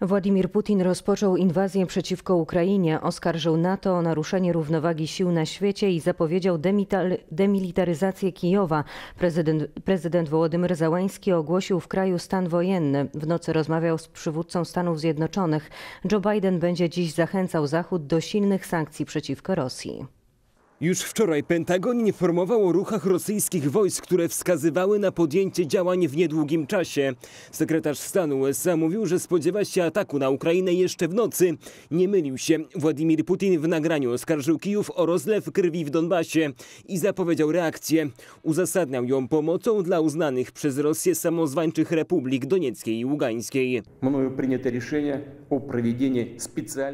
Władimir Putin rozpoczął inwazję przeciwko Ukrainie, oskarżył NATO o naruszenie równowagi sił na świecie i zapowiedział demilitaryzację Kijowa. Prezydent, prezydent Wołodymyr Załański ogłosił w kraju stan wojenny. W nocy rozmawiał z przywódcą Stanów Zjednoczonych. Joe Biden będzie dziś zachęcał Zachód do silnych sankcji przeciwko Rosji. Już wczoraj Pentagon informował o ruchach rosyjskich wojsk, które wskazywały na podjęcie działań w niedługim czasie. Sekretarz stanu USA mówił, że spodziewa się ataku na Ukrainę jeszcze w nocy. Nie mylił się. Władimir Putin w nagraniu oskarżył Kijów o rozlew krwi w Donbasie i zapowiedział reakcję. Uzasadniał ją pomocą dla uznanych przez Rosję samozwańczych republik Donieckiej i Ługańskiej.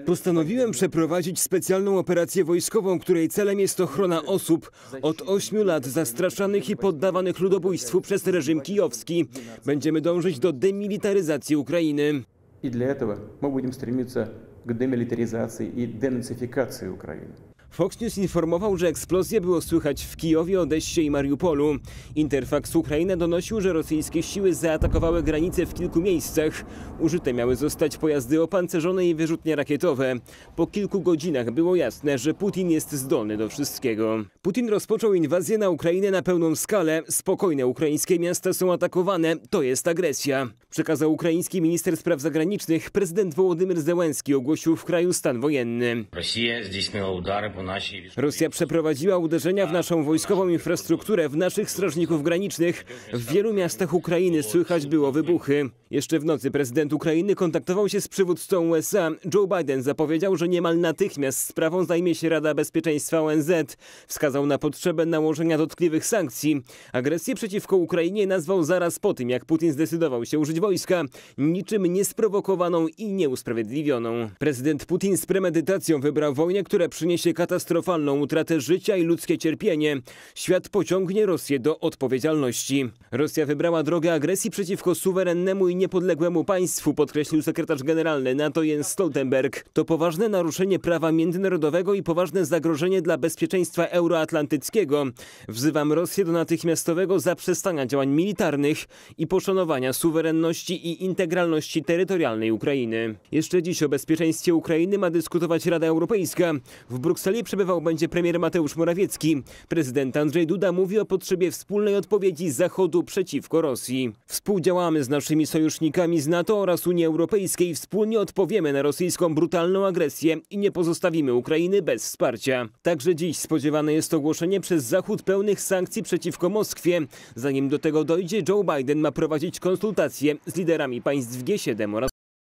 Postanowiłem przeprowadzić specjalną operację wojskową, której celem jest jest ochrona osób od 8 lat zastraszanych i poddawanych ludobójstwu przez reżim kijowski. Będziemy dążyć do demilitaryzacji Ukrainy. I dla tego my będziemy stremić do demilitaryzacji i denacyfikacji Ukrainy. Fox News informował, że eksplozje było słychać w Kijowie, Odessie i Mariupolu. Interfax Ukraina donosił, że rosyjskie siły zaatakowały granice w kilku miejscach. Użyte miały zostać pojazdy opancerzone i wyrzutnie rakietowe. Po kilku godzinach było jasne, że Putin jest zdolny do wszystkiego. Putin rozpoczął inwazję na Ukrainę na pełną skalę. Spokojne ukraińskie miasta są atakowane. To jest agresja. Przekazał ukraiński minister spraw zagranicznych. Prezydent Wołodymyr Zełenski ogłosił w kraju stan wojenny. Rosja здійснила udary po Rosja przeprowadziła uderzenia w naszą wojskową infrastrukturę, w naszych strażników granicznych. W wielu miastach Ukrainy słychać było wybuchy. Jeszcze w nocy prezydent Ukrainy kontaktował się z przywódcą USA. Joe Biden zapowiedział, że niemal natychmiast sprawą zajmie się Rada Bezpieczeństwa ONZ. Wskazał na potrzebę nałożenia dotkliwych sankcji. Agresję przeciwko Ukrainie nazwał zaraz po tym, jak Putin zdecydował się użyć wojska, niczym niesprowokowaną i nieusprawiedliwioną. Prezydent Putin z premedytacją wybrał wojnę, która przyniesie katastrofę katastrofalną utratę życia i ludzkie cierpienie, świat pociągnie Rosję do odpowiedzialności. Rosja wybrała drogę agresji przeciwko suwerennemu i niepodległemu państwu, podkreślił sekretarz generalny NATO Jens Stoltenberg. To poważne naruszenie prawa międzynarodowego i poważne zagrożenie dla bezpieczeństwa euroatlantyckiego. Wzywam Rosję do natychmiastowego zaprzestania działań militarnych i poszanowania suwerenności i integralności terytorialnej Ukrainy. Jeszcze dziś o bezpieczeństwie Ukrainy ma dyskutować Rada Europejska. W Brukseli przebywał będzie premier Mateusz Morawiecki. Prezydent Andrzej Duda mówi o potrzebie wspólnej odpowiedzi Zachodu przeciwko Rosji. Współdziałamy z naszymi sojusznikami z NATO oraz Unii Europejskiej. Wspólnie odpowiemy na rosyjską brutalną agresję i nie pozostawimy Ukrainy bez wsparcia. Także dziś spodziewane jest ogłoszenie przez Zachód pełnych sankcji przeciwko Moskwie. Zanim do tego dojdzie, Joe Biden ma prowadzić konsultacje z liderami państw G7 oraz